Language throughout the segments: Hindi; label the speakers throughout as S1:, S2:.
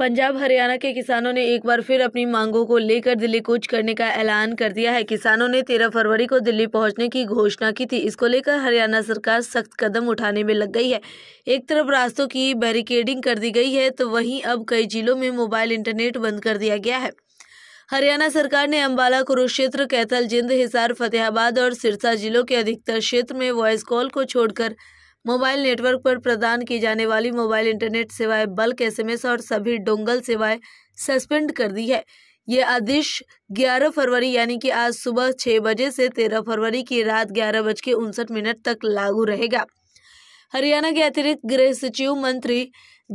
S1: पंजाब हरियाणा के किसानों ने एक बार फिर अपनी मांगों को लेकर दिल्ली कूच करने का ऐलान कर दिया है किसानों ने 13 फरवरी को दिल्ली पहुंचने की घोषणा की थी इसको लेकर हरियाणा सरकार सख्त कदम उठाने में लग गई है एक तरफ रास्तों की बैरिकेडिंग कर दी गई है तो वहीं अब कई जिलों में मोबाइल इंटरनेट बंद कर दिया गया है हरियाणा सरकार ने अम्बाला कुरुक्षेत्र कैथल जिंद हिसार फतेहाबाद और सिरसा जिलों के अधिकतर क्षेत्र में वॉइस कॉल को छोड़कर मोबाइल नेटवर्क पर प्रदान की जाने वाली मोबाइल इंटरनेट सेवाएं बल्क एसएमएस और सभी डोंगल सेवाएं सस्पेंड कर दी है ये आदेश 11 फरवरी यानी कि आज सुबह छह बजे से 13 फरवरी की रात ग्यारह बज के उनसठ मिनट तक लागू रहेगा हरियाणा के अतिरिक्त गृह सचिव मंत्री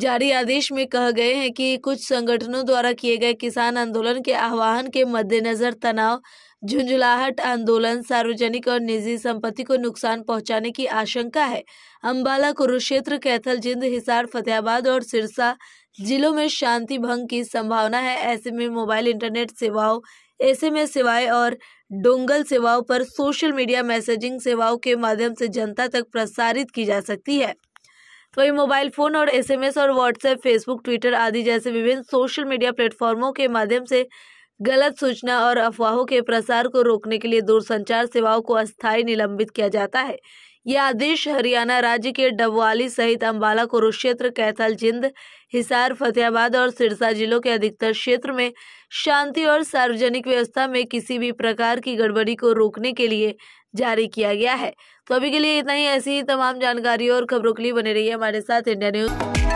S1: जारी आदेश में कहा गए हैं कि कुछ संगठनों द्वारा किए गए किसान आंदोलन के आह्वान के मद्देनजर तनाव झुंझुलाहट आंदोलन सार्वजनिक और निजी संपत्ति को नुकसान पहुंचाने की आशंका है अम्बाला कुरुक्षेत्र कैथल जिंद हिसार फतेहाबाद और सिरसा जिलों में शांति भंग की संभावना है ऐसे में मोबाइल इंटरनेट सेवाओं एसएमएस सेवाएं और डोंगल सेवाओं पर सोशल मीडिया मैसेजिंग सेवाओं के माध्यम से जनता तक प्रसारित की जा सकती है तो मोबाइल फ़ोन और एसएमएस और व्हाट्सएप फेसबुक ट्विटर आदि जैसे विभिन्न सोशल मीडिया प्लेटफॉर्मों के माध्यम से गलत सूचना और अफवाहों के प्रसार को रोकने के लिए दूरसंचार सेवाओं को अस्थायी निलंबित किया जाता है यह आदेश हरियाणा राज्य के डबवाली सहित अम्बाला कुरुक्षेत्र कैथल जिंद हिसार फतेहाबाद और सिरसा जिलों के अधिकतर क्षेत्र में शांति और सार्वजनिक व्यवस्था में किसी भी प्रकार की गड़बड़ी को रोकने के लिए जारी किया गया है तो अभी के लिए इतना ही ऐसी ही तमाम जानकारियों और खबरों के लिए बने रही हमारे साथ इंडिया न्यूज़